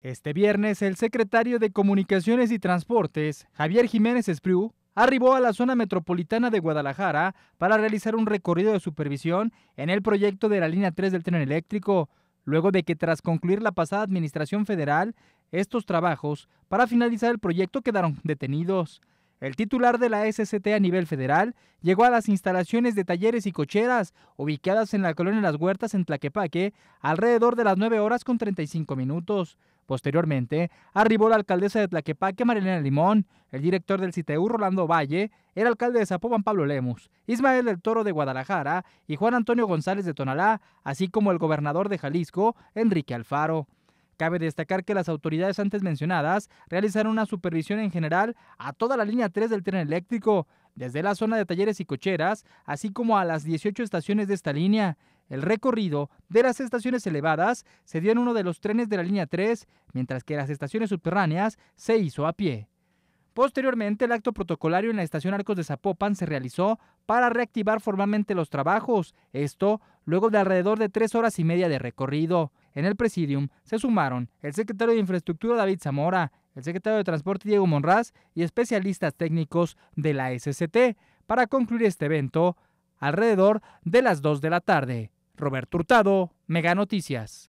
Este viernes, el secretario de Comunicaciones y Transportes, Javier Jiménez Espriu, arribó a la zona metropolitana de Guadalajara para realizar un recorrido de supervisión en el proyecto de la línea 3 del tren eléctrico, luego de que tras concluir la pasada administración federal, estos trabajos para finalizar el proyecto quedaron detenidos. El titular de la SCT a nivel federal llegó a las instalaciones de talleres y cocheras ubicadas en la colonia Las Huertas en Tlaquepaque alrededor de las 9 horas con 35 minutos Posteriormente, arribó la alcaldesa de Tlaquepaque, Marilena Limón, el director del CITEU, Rolando Valle, el alcalde de Zapopan, Pablo Lemus, Ismael del Toro de Guadalajara y Juan Antonio González de Tonalá, así como el gobernador de Jalisco, Enrique Alfaro. Cabe destacar que las autoridades antes mencionadas realizaron una supervisión en general a toda la línea 3 del tren eléctrico, desde la zona de talleres y cocheras, así como a las 18 estaciones de esta línea. El recorrido de las estaciones elevadas se dio en uno de los trenes de la línea 3, mientras que las estaciones subterráneas se hizo a pie. Posteriormente, el acto protocolario en la estación Arcos de Zapopan se realizó para reactivar formalmente los trabajos, esto luego de alrededor de tres horas y media de recorrido. En el presidium se sumaron el secretario de Infraestructura David Zamora, el secretario de Transporte Diego Monraz y especialistas técnicos de la SCT para concluir este evento alrededor de las 2 de la tarde. Roberto Hurtado, Mega Noticias.